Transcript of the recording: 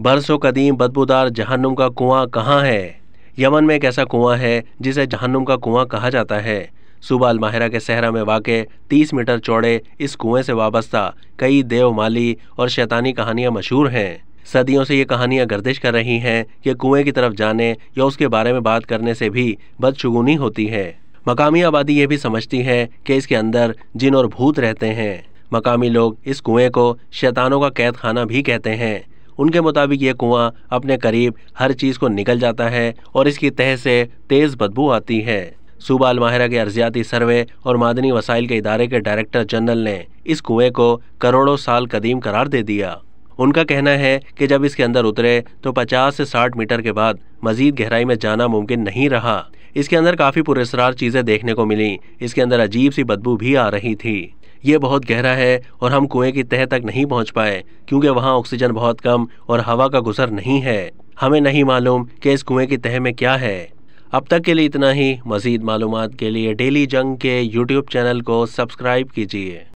बरसों कदीम बदबूदार जहन्नुम का कुआं कहाँ है यमन में एक ऐसा कुआं है जिसे जहन्नुम का कुआं कहा जाता है सुबह अलमाहरा के सहरा में वाक़ 30 मीटर चौड़े इस कुएं से वाबस्ता कई देव माली और शैतानी कहानियाँ मशहूर हैं सदियों से ये कहानियाँ गर्दिश कर रही हैं कि कुएं की तरफ जाने या उसके बारे में बात करने से भी बदशगुनी होती है मकामी आबादी ये भी समझती है कि इसके अंदर जिन और भूत रहते हैं मकामी लोग इस कुएं को शैतानों का कैद खाना भी कहते हैं उनके मुताबिक ये कुआं अपने करीब हर चीज़ को निकल जाता है और इसकी तह से तेज़ बदबू आती है सूबाल अलमाहरा के अर्जियाती सर्वे और मादनी वसाइल के इदारे के डायरेक्टर जनरल ने इस कुएं को करोड़ों साल कदीम करार दे दिया उनका कहना है कि जब इसके अंदर उतरे तो 50 से 60 मीटर के बाद मजीद गहराई में जाना मुमकिन नहीं रहा इसके अंदर काफ़ी पुरेसरार चीज़ें देखने को मिली इसके अंदर अजीब सी बदबू भी आ रही थी ये बहुत गहरा है और हम कुएं की तह तक नहीं पहुंच पाए क्योंकि वहाँ ऑक्सीजन बहुत कम और हवा का गुजर नहीं है हमें नहीं मालूम कि इस कुएं की तह में क्या है अब तक के लिए इतना ही मज़ीद मालूम के लिए डेली जंग के यूट्यूब चैनल को सब्सक्राइब कीजिए